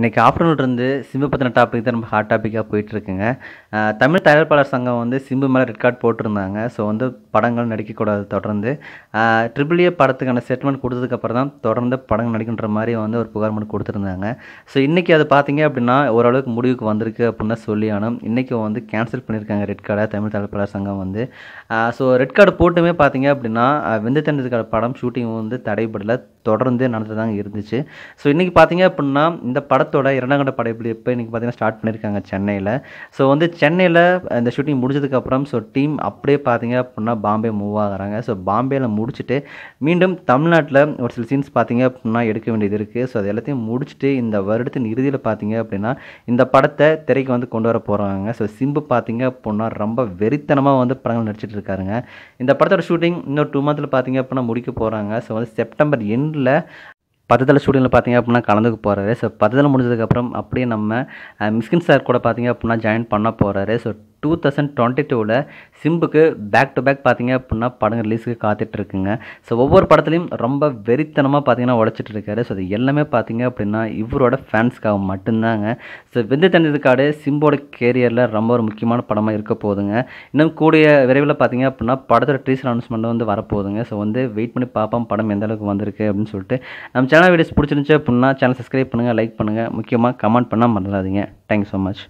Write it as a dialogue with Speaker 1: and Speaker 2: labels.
Speaker 1: இன்றைக்கி ஆஃப்டர்நூன்லேருந்து சிம்பு பற்றின டாபிக் தான் ரொம்ப ஹாட் டாப்பிக்காக போயிட்டுருக்குங்க தமிழ் தயாரிப்பாளர் சங்கம் வந்து சிம்பு மேலே ரெட் கார்டு போட்டிருந்தாங்க ஸோ வந்து படங்கள் நடிக்கக்கூடாது தொடர்ந்து ட்ரிபிள் ஏ படத்துக்கான செட்டில்மெண்ட் கொடுத்ததுக்கப்புறம் தான் தொடர்ந்து படங்கள் நடிக்கின்ற மாதிரி வந்து ஒரு புகார் மனு கொடுத்துருந்தாங்க ஸோ இன்றைக்கி அது பார்த்தீங்க அப்படின்னா ஓரளவுக்கு முடிவுக்கு வந்திருக்கு அப்படின்னா சொல்லி ஆனால் இன்றைக்கி வந்து கேன்சல் பண்ணியிருக்காங்க ரெட் கார்டை தமிழ் தயாரிப்பாளர் சங்கம் வந்து ஸோ ரெட் கார்டு போட்டுமே பார்த்தீங்க அப்படின்னா வெந்து படம் ஷூட்டிங் வந்து தடைபடலை தொடர்ந்து தான் இருந்துச்சு ஸோ இன்றைக்கி பார்த்தீங்க அப்படின்னா இந்த படத்தை படத்தோட இரண்டாம் கட்ட படப்பிடிப்பு இன்றைக்கி பார்த்திங்கன்னா ஸ்டார்ட் பண்ணியிருக்காங்க சென்னையில் ஸோ வந்து சென்னையில் இந்த ஷூட்டிங் முடிஞ்சதுக்கப்புறம் ஸோ டீம் அப்படியே பார்த்தீங்க அப்படின்னா பாம்பே மூவ் ஆகிறாங்க ஸோ பாம்பேயில் முடிச்சுட்டு மீண்டும் தமிழ்நாட்டில் ஒரு சில சீன்ஸ் பார்த்தீங்க அப்படின்னா எடுக்க வேண்டியது இருக்குது ஸோ அது எல்லாத்தையும் முடிச்சுட்டு இந்த வருடத்தின் இறுதியில் பார்த்தீங்க அப்படின்னா இந்த படத்தை திரைக்கு வந்து கொண்டு வர போகிறாங்க ஸோ சிம்பு பார்த்தீங்க அப்படின்னா ரொம்ப வெறித்தனமாக வந்து படங்கள் நடிச்சிட்டு இருக்காருங்க இந்த படத்தோட ஷூட்டிங் இன்னொரு டூ மந்தில் பார்த்தீங்க அப்படின்னா முடிக்க போகிறாங்க ஸோ வந்து செப்டம்பர் எண்டில் பத்தத்தில் ஸ்டூடியோவில் பார்த்தீங்க அப்படின்னா கலந்துக்க போகிறாரு ஸோ பத்தத்தில் முடிஞ்சதுக்கப்புறம் அப்படியே நம்ம மிஸ்கின் சார் கூட பார்த்தீங்க அப்படின்னா ஜாயின் பண்ண போகிறாரு ஸோ டூ தௌசண்ட் டுவெண்ட்டி டூவில் சிம்புக்கு பேக் டு பேக் பார்த்தீங்க அப்படின்னா படங்கள் ரிலீஸுக்கு காத்துட்ருக்குங்க ஸோ ஒவ்வொரு படத்துலையும் ரொம்ப வெறித்தனமாக பார்த்தீங்கன்னா உழைச்சிட்டு இருக்காரு ஸோ அது எல்லாமே பார்த்தீங்க அப்படின்னா இவரோட ஃபேன்ஸ்க்காக மட்டும்தாங்க ஸோ வெந்து தண்ணீர் சிம்போட கேரியரில் ரொம்ப ஒரு முக்கியமான படமாக இருக்க போகுதுங்க இன்னும் கூடிய விரைவில் பார்த்தீங்க அப்படின்னா படத்தோட ட்ரீஸ் அனௌன்ஸ்மெண்ட் வந்து வரப்போகுதுங்க ஸோ வந்து வெயிட் பண்ணி பார்ப்போம் படம் எந்த அளவுக்கு வந்திருக்கு அப்படின்னு சொல்லிட்டு நம்ம சேனல் வீடியோஸ் பிடிச்சிருந்துச்சு அப்படின்னா சேனல் சப்ஸ்கிரைப் பண்ணுங்கள் லைக் பண்ணுங்கள் முக்கியமாக கமெண்ட் பண்ணால் மறந்துடாதீங்க தேங்க்யூ ஸோ மச்